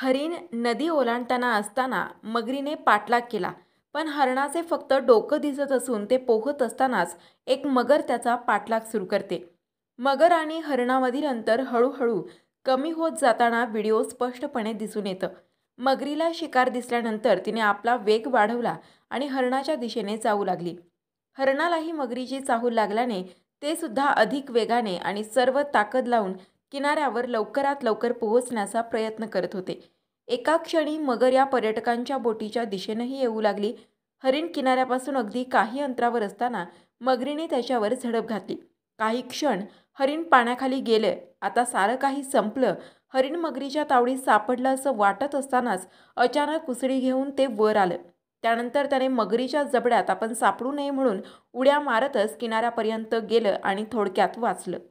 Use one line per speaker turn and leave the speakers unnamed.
हरिण नदी ओलांडताना असताना मगरीने पाठलाग केला पण हरणाचे फक्त डोकं दिसत असून ते पोहत असतानाच एक मगर त्याचा पाठलाग सुरू करते मगर आणि हरणामधील अंतर हळूहळू कमी होत जाताना व्हिडिओ स्पष्टपणे दिसून येतं मगरीला शिकार दिसल्यानंतर तिने आपला वेग वाढवला आणि हरणाच्या दिशेने जाऊ लागली हरणालाही मगरीची चाहूल लागल्याने ते सुद्धा अधिक वेगाने आणि सर्व ताकद लावून किनाऱ्यावर लवकरात लवकर पोहोचण्याचा प्रयत्न करत होते एका क्षणी मगर या पर्यटकांच्या बोटीच्या दिशेनंही येऊ लागली हरिण किनाऱ्यापासून अगदी काही अंतरावर असताना मगरीने त्याच्यावर झडप घातली काही क्षण हरिण पाण्याखाली गेलं आता सारं काही संपलं हरिण मगरीच्या तावडीत सापडलं असं वाटत असतानाच अचानक उसळी घेऊन ते वर आलं त्यानंतर त्याने मगरीच्या जबड्यात आपण सापडू नये म्हणून उड्या मारतच किनाऱ्यापर्यंत गेलं आणि थोडक्यात वाचलं